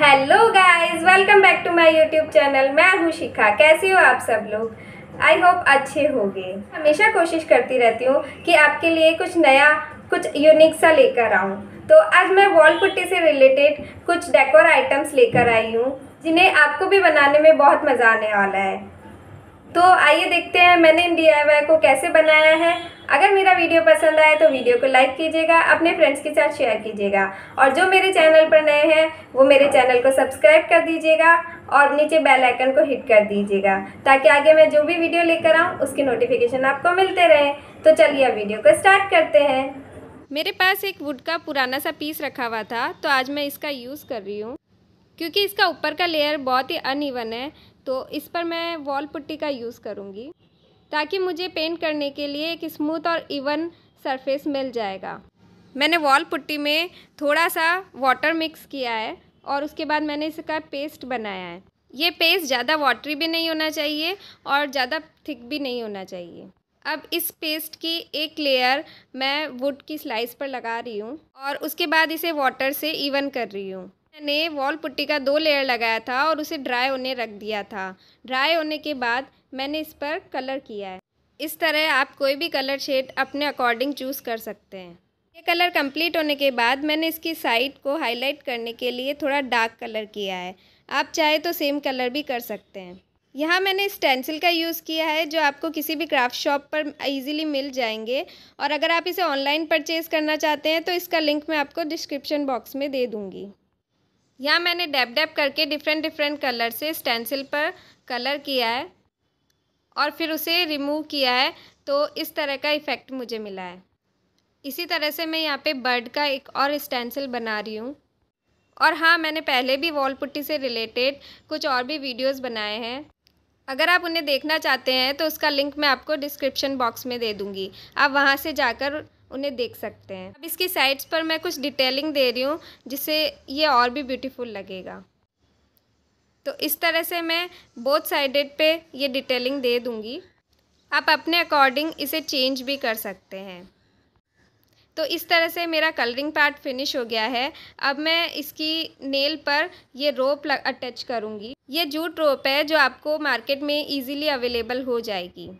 hello guys welcome back to my YouTube channel मैं हूं शिखा कैसे हो आप सब लोग आई होप अच्छे होंगे हमेशा कोशिश करती रहती हूँ कि आपके लिए कुछ नया कुछ यूनिक सा लेकर आऊँ तो आज मैं वॉल पुट्टी से रिलेटेड कुछ डेकोर आइटम्स लेकर आई हूँ जिन्हें आपको भी बनाने में बहुत मज़ा आने वाला है तो आइए देखते हैं मैंने इन डी को कैसे बनाया है अगर मेरा वीडियो पसंद आए तो वीडियो को लाइक कीजिएगा अपने फ्रेंड्स के साथ शेयर कीजिएगा और जो मेरे चैनल पर नए हैं वो मेरे चैनल को सब्सक्राइब कर दीजिएगा और नीचे बेल आइकन को हिट कर दीजिएगा ताकि आगे मैं जो भी वीडियो लेकर आऊँ उसकी नोटिफिकेशन आपको मिलते रहे तो चलिए अब वीडियो को स्टार्ट करते हैं मेरे पास एक वुड का पुराना सा पीस रखा हुआ था तो आज मैं इसका यूज़ कर रही हूँ क्योंकि इसका ऊपर का लेयर बहुत ही अनइवन है तो इस पर मैं वॉल पुट्टी का यूज़ करूँगी ताकि मुझे पेंट करने के लिए एक स्मूथ और इवन सरफेस मिल जाएगा मैंने वॉल पुट्टी में थोड़ा सा वाटर मिक्स किया है और उसके बाद मैंने इसका पेस्ट बनाया है ये पेस्ट ज़्यादा वाटरी भी नहीं होना चाहिए और ज़्यादा थिक भी नहीं होना चाहिए अब इस पेस्ट की एक लेयर मैं वुड की स्लाइस पर लगा रही हूँ और उसके बाद इसे वाटर से इवन कर रही हूँ मैंने वॉल पुट्टी का दो लेयर लगाया था और उसे ड्राई होने रख दिया था ड्राई होने के बाद मैंने इस पर कलर किया है इस तरह आप कोई भी कलर शेड अपने अकॉर्डिंग चूज़ कर सकते हैं ये कलर कंप्लीट होने के बाद मैंने इसकी साइड को हाईलाइट करने के लिए थोड़ा डार्क कलर किया है आप चाहे तो सेम कलर भी कर सकते हैं यहाँ मैंने स्टेंसिल का यूज़ किया है जो आपको किसी भी क्राफ्ट शॉप पर इजीली मिल जाएंगे और अगर आप इसे ऑनलाइन परचेज़ करना चाहते हैं तो इसका लिंक मैं आपको डिस्क्रिप्शन बॉक्स में दे दूँगी यहाँ मैंने डैप डैप करके डिफरेंट डिफरेंट कलर से स्टेंसिल पर कलर किया है और फिर उसे रिमूव किया है तो इस तरह का इफ़ेक्ट मुझे मिला है इसी तरह से मैं यहाँ पे बर्ड का एक और स्टेंसिल बना रही हूँ और हाँ मैंने पहले भी वॉल पुट्टी से रिलेटेड कुछ और भी वीडियोस बनाए हैं अगर आप उन्हें देखना चाहते हैं तो उसका लिंक मैं आपको डिस्क्रिप्शन बॉक्स में दे दूँगी आप वहाँ से जाकर उन्हें देख सकते हैं अब इसकी साइड्स पर मैं कुछ डिटेलिंग दे रही हूँ जिससे ये और भी ब्यूटीफुल लगेगा तो इस तरह से मैं बोथ साइडेड पे ये डिटेलिंग दे दूँगी आप अपने अकॉर्डिंग इसे चेंज भी कर सकते हैं तो इस तरह से मेरा कलरिंग पार्ट फिनिश हो गया है अब मैं इसकी नेल पर ये रोप अटैच करूँगी ये जूट रोप है जो आपको मार्केट में इजीली अवेलेबल हो जाएगी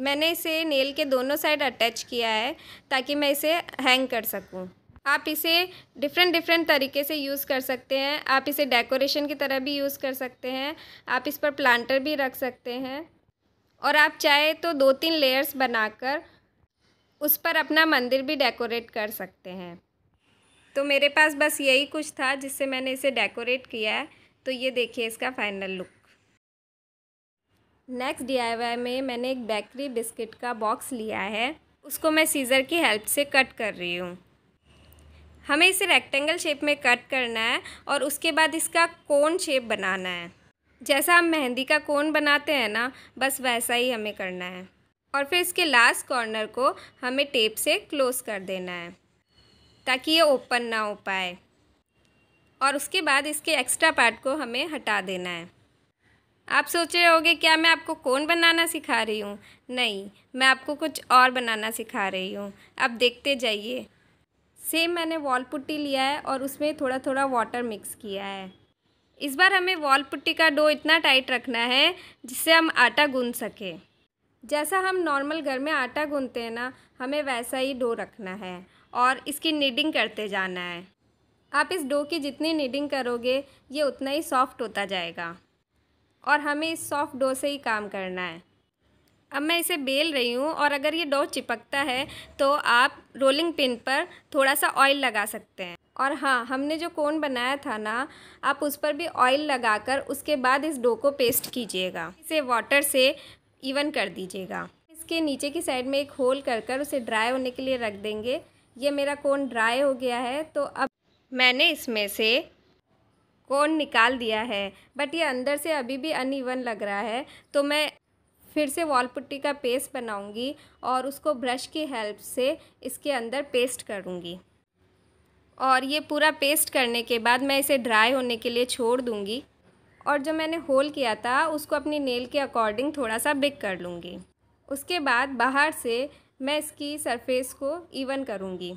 मैंने इसे नेल के दोनों साइड अटैच किया है ताकि मैं इसे हैंग कर सकूँ आप इसे डिफरेंट डिफरेंट तरीके से यूज़ कर सकते हैं आप इसे डेकोरेशन की तरह भी यूज़ कर सकते हैं आप इस पर प्लांटर भी रख सकते हैं और आप चाहे तो दो तीन लेयर्स बनाकर उस पर अपना मंदिर भी डेकोरेट कर सकते हैं तो मेरे पास बस यही कुछ था जिससे मैंने इसे डेकोरेट किया है तो ये देखिए इसका फाइनल लुक नेक्स्ट डीआईवाई में मैंने एक बेकरी बिस्किट का बॉक्स लिया है उसको मैं सीज़र की हेल्प से कट कर रही हूँ हमें इसे रेक्टेंगल शेप में कट करना है और उसके बाद इसका कोन शेप बनाना है जैसा हम मेहंदी का कोन बनाते हैं ना बस वैसा ही हमें करना है और फिर इसके लास्ट कॉर्नर को हमें टेप से क्लोज़ कर देना है ताकि ये ओपन ना हो पाए और उसके बाद इसके एक्स्ट्रा पार्ट को हमें हटा देना है आप सोच रहे होगे क्या मैं आपको कौन बनाना सिखा रही हूँ नहीं मैं आपको कुछ और बनाना सिखा रही हूँ आप देखते जाइए सेम मैंने वॉल पुट्टी लिया है और उसमें थोड़ा थोड़ा वाटर मिक्स किया है इस बार हमें वॉल पुट्टी का डो इतना टाइट रखना है जिससे हम आटा गूँ सकें जैसा हम नॉर्मल घर में आटा गूँते हैं ना हमें वैसा ही डो रखना है और इसकी निडिंग करते जाना है आप इस डो की जितनी निडिंग करोगे ये उतना ही सॉफ्ट होता जाएगा और हमें इस सॉफ्ट डो से ही काम करना है अब मैं इसे बेल रही हूँ और अगर ये डो चिपकता है तो आप रोलिंग पिन पर थोड़ा सा ऑयल लगा सकते हैं और हाँ हमने जो कोन बनाया था ना आप उस पर भी ऑयल लगाकर उसके बाद इस डो को पेस्ट कीजिएगा इसे वाटर से इवन कर दीजिएगा इसके नीचे की साइड में एक होल कर कर उसे ड्राई होने के लिए रख देंगे ये मेरा कोन ड्राई हो गया है तो अब मैंने इसमें से कोन निकाल दिया है बट ये अंदर से अभी भी अनइवन लग रहा है तो मैं फिर से वॉल पुट्टी का पेस्ट बनाऊंगी और उसको ब्रश की हेल्प से इसके अंदर पेस्ट करूंगी और ये पूरा पेस्ट करने के बाद मैं इसे ड्राई होने के लिए छोड़ दूंगी और जो मैंने होल किया था उसको अपनी नेल के अकॉर्डिंग थोड़ा सा बिक कर लूँगी उसके बाद बाहर से मैं इसकी सरफेस को इवन करूँगी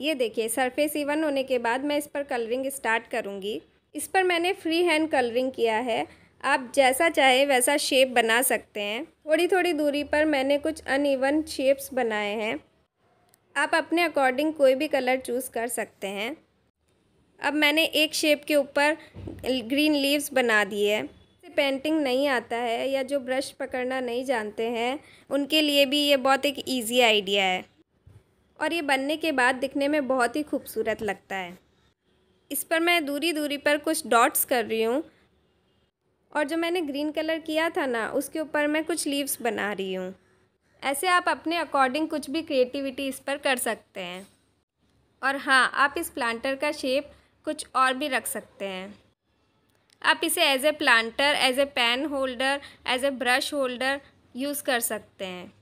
ये देखिए सरफेस इवन होने के बाद मैं इस पर कलरिंग स्टार्ट करूँगी इस पर मैंने फ्री हैंड कलरिंग किया है आप जैसा चाहे वैसा शेप बना सकते हैं थोड़ी थोड़ी दूरी पर मैंने कुछ अनइवन शेप्स बनाए हैं आप अपने अकॉर्डिंग कोई भी कलर चूज़ कर सकते हैं अब मैंने एक शेप के ऊपर ग्रीन लीव्स बना दिए है पेंटिंग नहीं आता है या जो ब्रश पकड़ना नहीं जानते हैं उनके लिए भी ये बहुत एक ईजी आइडिया है और ये बनने के बाद दिखने में बहुत ही खूबसूरत लगता है इस पर मैं दूरी दूरी पर कुछ डॉट्स कर रही हूँ और जो मैंने ग्रीन कलर किया था ना उसके ऊपर मैं कुछ लीव्स बना रही हूँ ऐसे आप अपने अकॉर्डिंग कुछ भी क्रिएटिविटी इस पर कर सकते हैं और हाँ आप इस प्लांटर का शेप कुछ और भी रख सकते हैं आप इसे as a planter as a pen holder as a brush holder use कर सकते हैं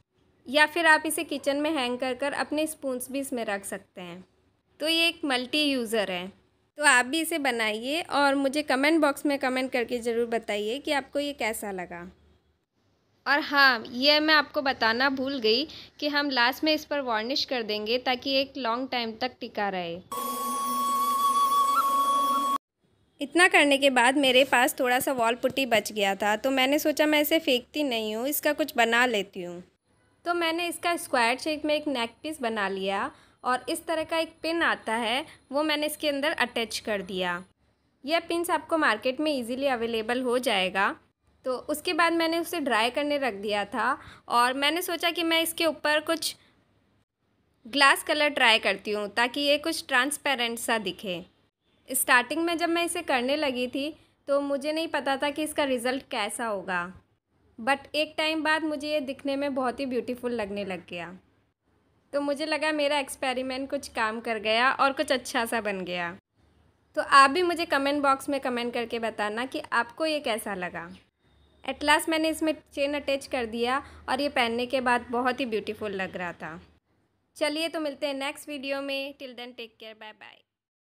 या फिर आप इसे किचन में हैंग कर कर अपने स्पून्स भी इसमें रख सकते हैं तो ये एक मल्टी यूज़र है तो आप भी इसे बनाइए और मुझे कमेंट बॉक्स में कमेंट करके ज़रूर बताइए कि आपको ये कैसा लगा और हाँ यह मैं आपको बताना भूल गई कि हम लास्ट में इस पर वार्निश कर देंगे ताकि एक लॉन्ग टाइम तक टिका रहे इतना करने के बाद मेरे पास थोड़ा सा वॉल पुट्टी बच गया था तो मैंने सोचा मैं इसे फेंकती नहीं हूँ इसका कुछ बना लेती हूँ तो मैंने इसका स्क्वायर शेप में एक नेक पीस बना लिया और इस तरह का एक पिन आता है वो मैंने इसके अंदर अटैच कर दिया यह पिन आपको मार्केट में इजीली अवेलेबल हो जाएगा तो उसके बाद मैंने उसे ड्राई करने रख दिया था और मैंने सोचा कि मैं इसके ऊपर कुछ ग्लास कलर ट्राई करती हूँ ताकि ये कुछ ट्रांसपेरेंट सा दिखे स्टार्टिंग में जब मैं इसे करने लगी थी तो मुझे नहीं पता था कि इसका रिज़ल्ट कैसा होगा बट एक टाइम बाद मुझे ये दिखने में बहुत ही ब्यूटीफुल लगने लग गया तो मुझे लगा मेरा एक्सपेरिमेंट कुछ काम कर गया और कुछ अच्छा सा बन गया तो आप भी मुझे कमेंट बॉक्स में कमेंट करके बताना कि आपको ये कैसा लगा एट लास्ट मैंने इसमें चेन अटैच कर दिया और ये पहनने के बाद बहुत ही ब्यूटीफुल लग रहा था चलिए तो मिलते हैं नेक्स्ट वीडियो में till then take care bye bye